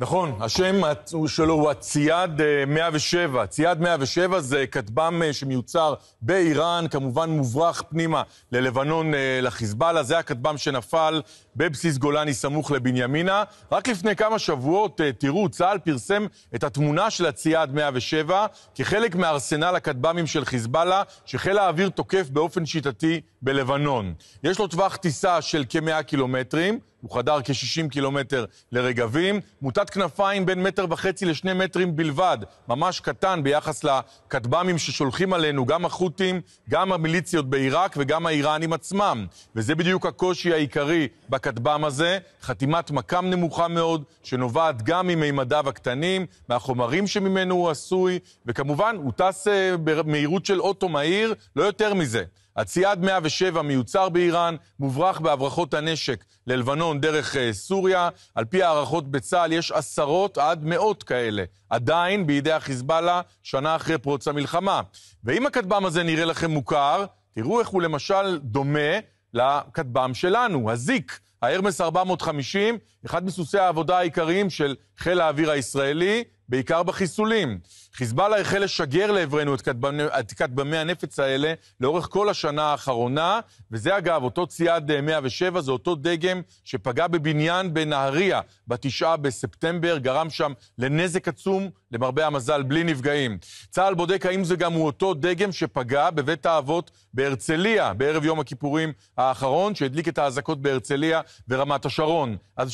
נכון, השם שלו הוא הצייד 107. אה, צייד 107 זה כטב"ם אה, שמיוצר באיראן, כמובן מוברח פנימה ללבנון, אה, לחיזבאללה. זה הכטב"ם שנפל בבסיס גולני סמוך לבנימינה. רק לפני כמה שבועות, תראו, צה"ל פרסם את התמונה של הצייד 107 כחלק מארסנל הכטב"מים של חיזבאללה, שחיל האוויר תוקף באופן שיטתי בלבנון. יש לו טווח טיסה של כ-100 קילומטרים. הוא חדר כ-60 קילומטר לרגבים, מוטת כנפיים בין מטר וחצי לשני מטרים בלבד, ממש קטן ביחס לכטב"מים ששולחים עלינו גם החות'ים, גם המיליציות בעיראק וגם האיראנים עצמם. וזה בדיוק הקושי העיקרי בכטב"ם הזה, חתימת מקם נמוכה מאוד, שנובעת גם ממימדיו הקטנים, מהחומרים שממנו הוא עשוי, וכמובן, הוא טס אה, במהירות של אוטו מהיר, לא יותר מזה. הצייד 107 מיוצר באיראן, מוברח בהברחות הנשק ללבנון דרך אה, סוריה. על פי הערכות בצה"ל יש עשרות עד מאות כאלה, עדיין בידי החיזבאללה שנה אחרי פרוץ המלחמה. ואם הכטב"ם הזה נראה לכם מוכר, תראו איך הוא למשל דומה לכטב"ם שלנו, הזיק. ההרמס 450, אחד מסוסי העבודה העיקריים של חיל האוויר הישראלי, בעיקר בחיסולים. חיזבאללה החל לשגר לעברנו את כתבמי את הנפץ האלה לאורך כל השנה האחרונה, וזה אגב, אותו צייד 107, אה, זה אותו דגם שפגע בבניין בנהריה בתשעה בספטמבר, גרם שם לנזק עצום, למרבה המזל, בלי נפגעים. צה"ל בודק האם זה גם הוא אותו דגם שפגע בבית האבות בהרצליה, בערב יום הכיפורים האחרון, שהדליק את האזעקות בהרצליה ורמת השרון. אז